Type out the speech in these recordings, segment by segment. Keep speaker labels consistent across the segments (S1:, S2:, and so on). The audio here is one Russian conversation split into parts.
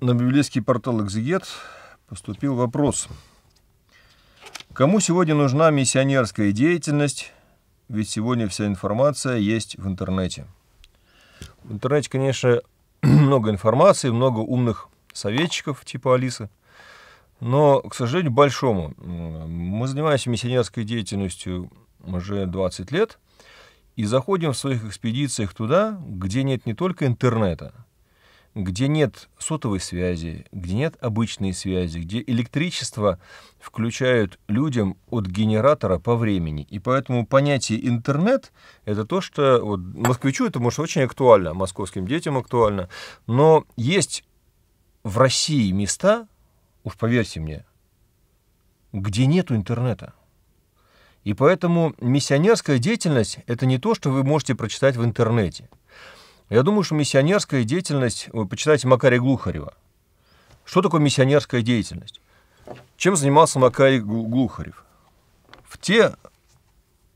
S1: на библейский портал «Экзегет» поступил вопрос. Кому сегодня нужна миссионерская деятельность? Ведь сегодня вся информация есть в интернете. В интернете, конечно, много информации, много умных советчиков типа Алисы. Но, к сожалению, большому. Мы занимаемся миссионерской деятельностью уже 20 лет и заходим в своих экспедициях туда, где нет не только интернета – где нет сотовой связи, где нет обычной связи, где электричество включают людям от генератора по времени. И поэтому понятие «интернет» — это то, что вот, москвичу это, может, очень актуально, московским детям актуально, но есть в России места, уж поверьте мне, где нету интернета. И поэтому миссионерская деятельность — это не то, что вы можете прочитать в интернете — я думаю, что миссионерская деятельность, вы почитайте Макария Глухарева. Что такое миссионерская деятельность? Чем занимался Макарий Глухарев? В те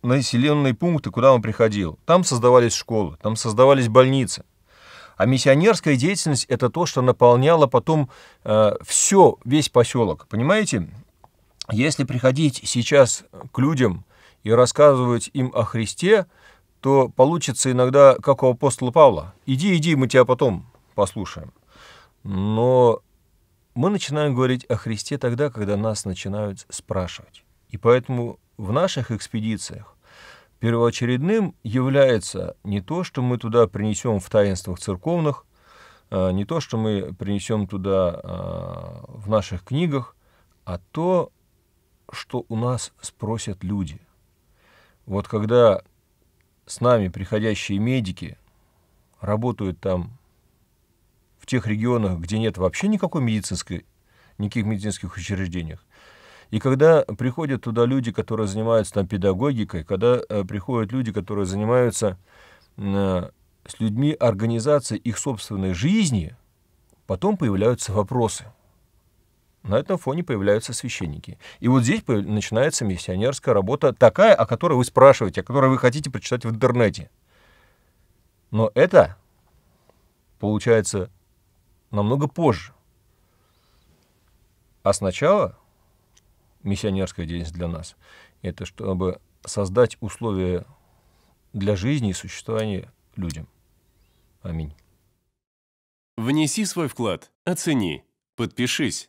S1: населенные пункты, куда он приходил, там создавались школы, там создавались больницы. А миссионерская деятельность – это то, что наполняло потом э, все, весь поселок. Понимаете, если приходить сейчас к людям и рассказывать им о Христе, то получится иногда, как у апостола Павла. «Иди, иди, мы тебя потом послушаем». Но мы начинаем говорить о Христе тогда, когда нас начинают спрашивать. И поэтому в наших экспедициях первоочередным является не то, что мы туда принесем в таинствах церковных, а, не то, что мы принесем туда а, в наших книгах, а то, что у нас спросят люди. Вот когда с нами приходящие медики работают там в тех регионах, где нет вообще никакой медицинской, никаких медицинских учреждениях. И когда приходят туда люди, которые занимаются там педагогикой, когда э, приходят люди, которые занимаются э, с людьми организацией их собственной жизни, потом появляются вопросы – на этом фоне появляются священники. И вот здесь начинается миссионерская работа, такая, о которой вы спрашиваете, о которой вы хотите прочитать в интернете. Но это получается намного позже. А сначала миссионерская деятельность для нас — это чтобы создать условия для жизни и существования людям. Аминь. Внеси свой вклад, оцени, подпишись